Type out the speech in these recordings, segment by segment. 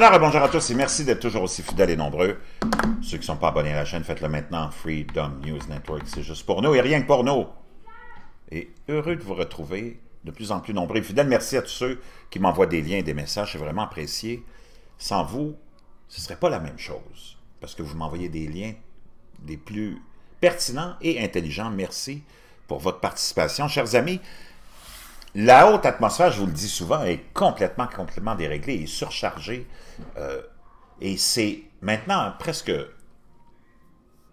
Alors, bonjour à tous et merci d'être toujours aussi fidèles et nombreux. Ceux qui ne sont pas abonnés à la chaîne, faites-le maintenant. Freedom News Network, c'est juste pour nous et rien que pour nous. Et heureux de vous retrouver de plus en plus nombreux et fidèles. Merci à tous ceux qui m'envoient des liens et des messages. C'est vraiment apprécié. Sans vous, ce ne serait pas la même chose parce que vous m'envoyez des liens des plus pertinents et intelligents. Merci pour votre participation. Chers amis, la haute atmosphère, je vous le dis souvent, est complètement, complètement déréglée et surchargée. Euh, et c'est maintenant presque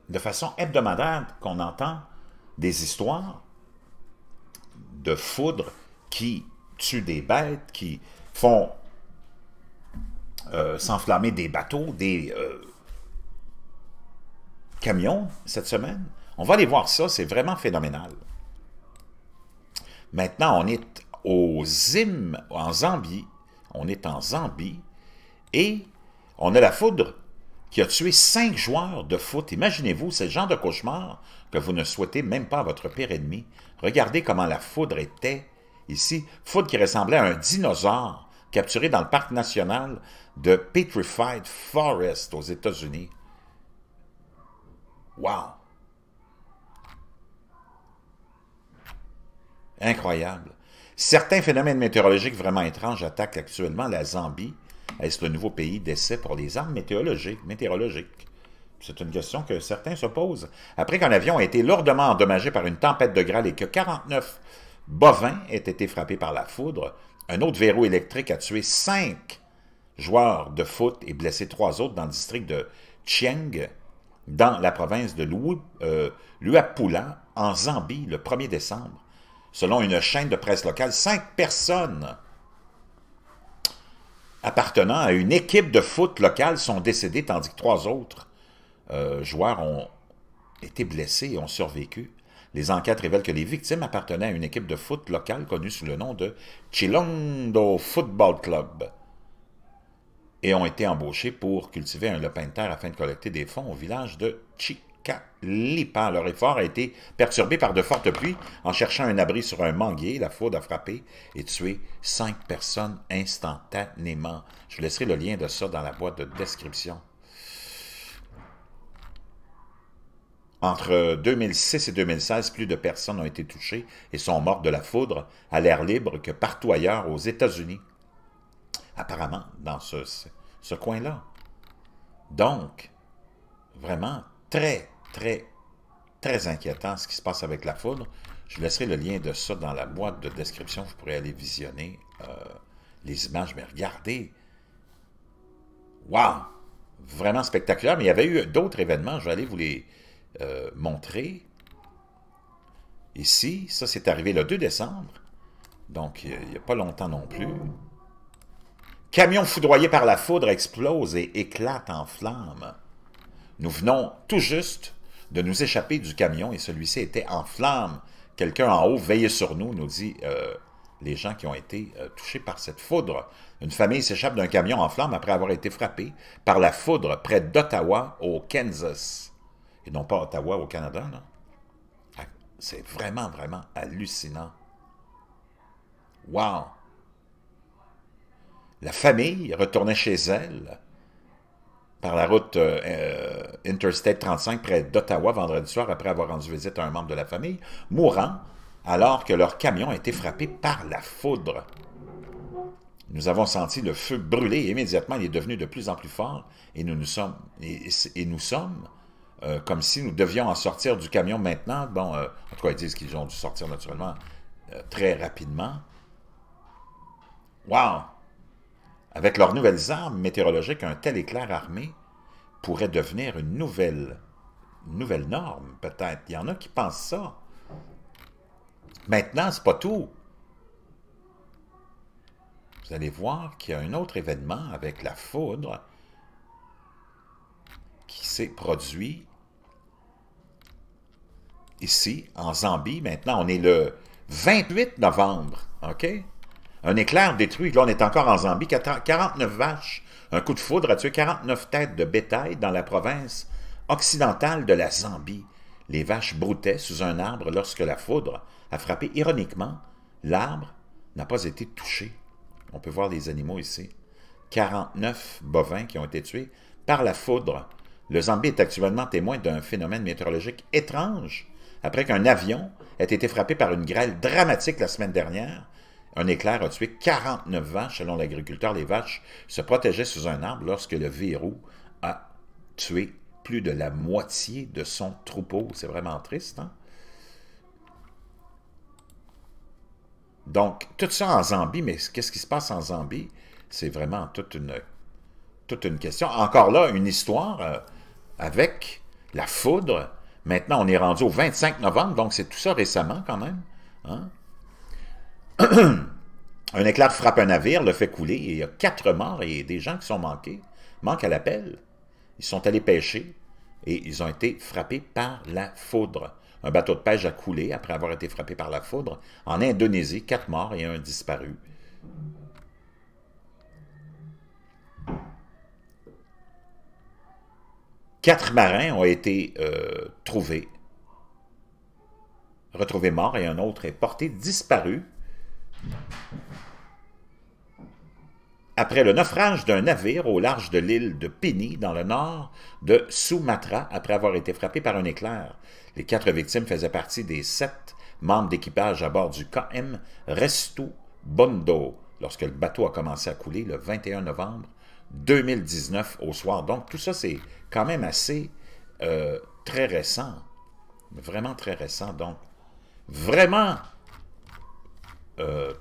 de façon hebdomadaire qu'on entend des histoires de foudre qui tuent des bêtes, qui font euh, s'enflammer des bateaux, des euh, camions cette semaine. On va aller voir ça, c'est vraiment phénoménal. Maintenant, on est au Zim, en Zambie. On est en Zambie et on a la foudre qui a tué cinq joueurs de foot. Imaginez-vous, c'est le genre de cauchemar que vous ne souhaitez même pas à votre pire ennemi. Regardez comment la foudre était ici. Foudre qui ressemblait à un dinosaure capturé dans le parc national de Petrified Forest aux États-Unis. Wow! Incroyable. Certains phénomènes météorologiques vraiment étranges attaquent actuellement la Zambie. Est-ce le nouveau pays d'essai pour les armes météorologiques? C'est une question que certains se posent. Après qu'un avion a été lourdement endommagé par une tempête de grêle et que 49 bovins aient été frappés par la foudre, un autre verrou électrique a tué cinq joueurs de foot et blessé trois autres dans le district de Chiang dans la province de euh, Luapula, en Zambie, le 1er décembre selon une chaîne de presse locale, cinq personnes appartenant à une équipe de foot locale sont décédées, tandis que trois autres euh, joueurs ont été blessés et ont survécu. Les enquêtes révèlent que les victimes appartenaient à une équipe de foot locale connue sous le nom de Chilondo Football Club et ont été embauchés pour cultiver un lopin de terre afin de collecter des fonds au village de Chi calipant. Leur effort a été perturbé par de fortes pluies. En cherchant un abri sur un manguier, la foudre a frappé et tué cinq personnes instantanément. Je laisserai le lien de ça dans la boîte de description. Entre 2006 et 2016, plus de personnes ont été touchées et sont mortes de la foudre à l'air libre que partout ailleurs aux États-Unis. Apparemment, dans ce, ce coin-là. Donc, vraiment très, très, très inquiétant ce qui se passe avec la foudre. Je laisserai le lien de ça dans la boîte de description. Vous pourrez aller visionner euh, les images. Mais regardez, wow! Vraiment spectaculaire. Mais il y avait eu d'autres événements. Je vais aller vous les euh, montrer. Ici, ça c'est arrivé le 2 décembre. Donc, il n'y a pas longtemps non plus. Camion foudroyé par la foudre explose et éclate en flammes. Nous venons tout juste de nous échapper du camion et celui-ci était en flammes. Quelqu'un en haut veillait sur nous, nous dit euh, les gens qui ont été euh, touchés par cette foudre. Une famille s'échappe d'un camion en flammes après avoir été frappée par la foudre près d'Ottawa au Kansas. Et non pas Ottawa au Canada, non? Ah, c'est vraiment, vraiment hallucinant. Wow! La famille retournait chez elle par la route euh, Interstate 35 près d'Ottawa vendredi soir après avoir rendu visite à un membre de la famille, mourant alors que leur camion a été frappé par la foudre. Nous avons senti le feu brûler et immédiatement il est devenu de plus en plus fort et nous, nous sommes, et, nous sommes euh, comme si nous devions en sortir du camion maintenant. Bon, euh, en tout cas, ils disent qu'ils ont dû sortir naturellement très rapidement. Wow! Avec leurs nouvelles armes météorologiques, un tel éclair armé pourrait devenir une nouvelle, nouvelle norme, peut-être. Il y en a qui pensent ça. Maintenant, c'est pas tout. Vous allez voir qu'il y a un autre événement avec la foudre qui s'est produit ici, en Zambie. Maintenant, on est le 28 novembre, OK? Un éclair détruit, là on est encore en Zambie, 49 vaches. Un coup de foudre a tué 49 têtes de bétail dans la province occidentale de la Zambie. Les vaches broutaient sous un arbre lorsque la foudre a frappé ironiquement. L'arbre n'a pas été touché. On peut voir les animaux ici. 49 bovins qui ont été tués par la foudre. Le Zambie est actuellement témoin d'un phénomène météorologique étrange après qu'un avion ait été frappé par une grêle dramatique la semaine dernière un éclair a tué 49 vaches. Selon l'agriculteur, les vaches se protégeaient sous un arbre lorsque le verrou a tué plus de la moitié de son troupeau. C'est vraiment triste, hein? Donc, tout ça en Zambie, mais qu'est-ce qui se passe en Zambie? C'est vraiment toute une, toute une question. Encore là, une histoire euh, avec la foudre. Maintenant, on est rendu au 25 novembre, donc c'est tout ça récemment quand même. Hein? un éclair frappe un navire, le fait couler, et il y a quatre morts et des gens qui sont manqués, manquent à l'appel. Ils sont allés pêcher et ils ont été frappés par la foudre. Un bateau de pêche a coulé après avoir été frappé par la foudre. En Indonésie, quatre morts et un disparu. Quatre marins ont été euh, trouvés, retrouvés morts et un autre est porté disparu après le naufrage d'un navire au large de l'île de Pini, dans le nord de Sumatra, après avoir été frappé par un éclair, les quatre victimes faisaient partie des sept membres d'équipage à bord du KM Restu Bondo, lorsque le bateau a commencé à couler le 21 novembre 2019 au soir. Donc, tout ça, c'est quand même assez euh, très récent. Vraiment très récent. Donc, vraiment euh,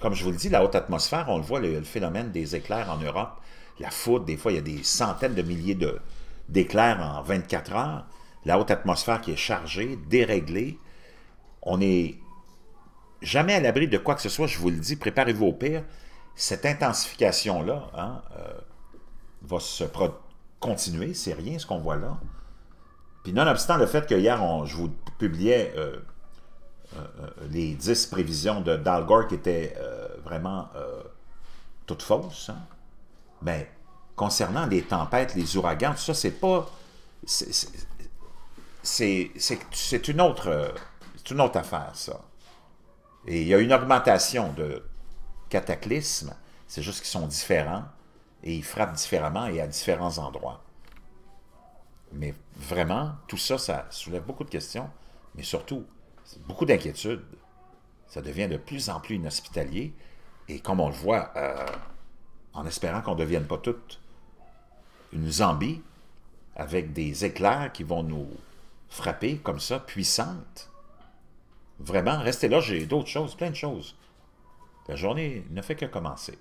comme je vous le dis, la haute atmosphère, on le voit, le, phénomène des éclairs en Europe, la foudre, des fois, il y a des centaines de milliers d'éclairs en 24 heures. La haute atmosphère qui est chargée, déréglée. On n'est jamais à l'abri de quoi que ce soit, je vous le dis, préparez-vous au pire. Cette intensification-là hein, euh, va se continuer, c'est rien ce qu'on voit là. Puis nonobstant le fait que hier, on, je vous publiais euh, euh, les dix prévisions de Dalgore qui étaient euh, vraiment euh, toutes fausses. Hein. Mais concernant les tempêtes, les ouragans, tout ça, c'est pas... C'est une autre... C'est une autre affaire, ça. Et il y a une augmentation de cataclysmes, c'est juste qu'ils sont différents et ils frappent différemment et à différents endroits. Mais vraiment, tout ça, ça soulève beaucoup de questions, mais surtout, beaucoup d'inquiétude. Ça devient de plus en plus inhospitalier. Et comme on le voit, euh, en espérant qu'on ne devienne pas toutes une zombie, avec des éclairs qui vont nous frapper comme ça, puissantes. Vraiment, restez là, j'ai d'autres choses, plein de choses. La journée ne fait que commencer.